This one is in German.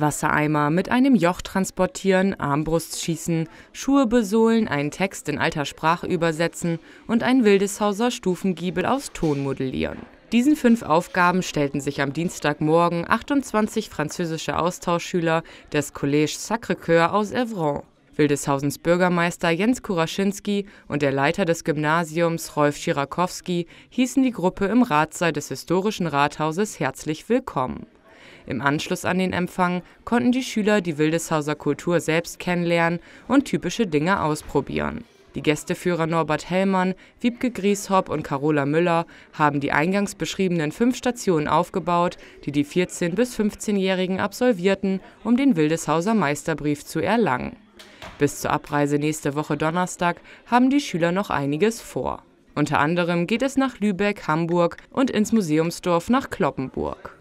Wassereimer mit einem Joch transportieren, Armbrust schießen, Schuhe besohlen, einen Text in alter Sprache übersetzen und ein Wildeshauser Stufengiebel aus Ton modellieren. Diesen fünf Aufgaben stellten sich am Dienstagmorgen 28 französische Austauschschüler des Collège Sacré-Cœur aus Evron. Wildeshausens Bürgermeister Jens Kuraschinski und der Leiter des Gymnasiums Rolf Schirakowski hießen die Gruppe im Ratssaal des historischen Rathauses herzlich willkommen. Im Anschluss an den Empfang konnten die Schüler die Wildeshauser Kultur selbst kennenlernen und typische Dinge ausprobieren. Die Gästeführer Norbert Hellmann, Wiebke Grieshopp und Carola Müller haben die eingangs beschriebenen fünf Stationen aufgebaut, die die 14- bis 15-Jährigen absolvierten, um den Wildeshauser Meisterbrief zu erlangen. Bis zur Abreise nächste Woche Donnerstag haben die Schüler noch einiges vor. Unter anderem geht es nach Lübeck, Hamburg und ins Museumsdorf nach Kloppenburg.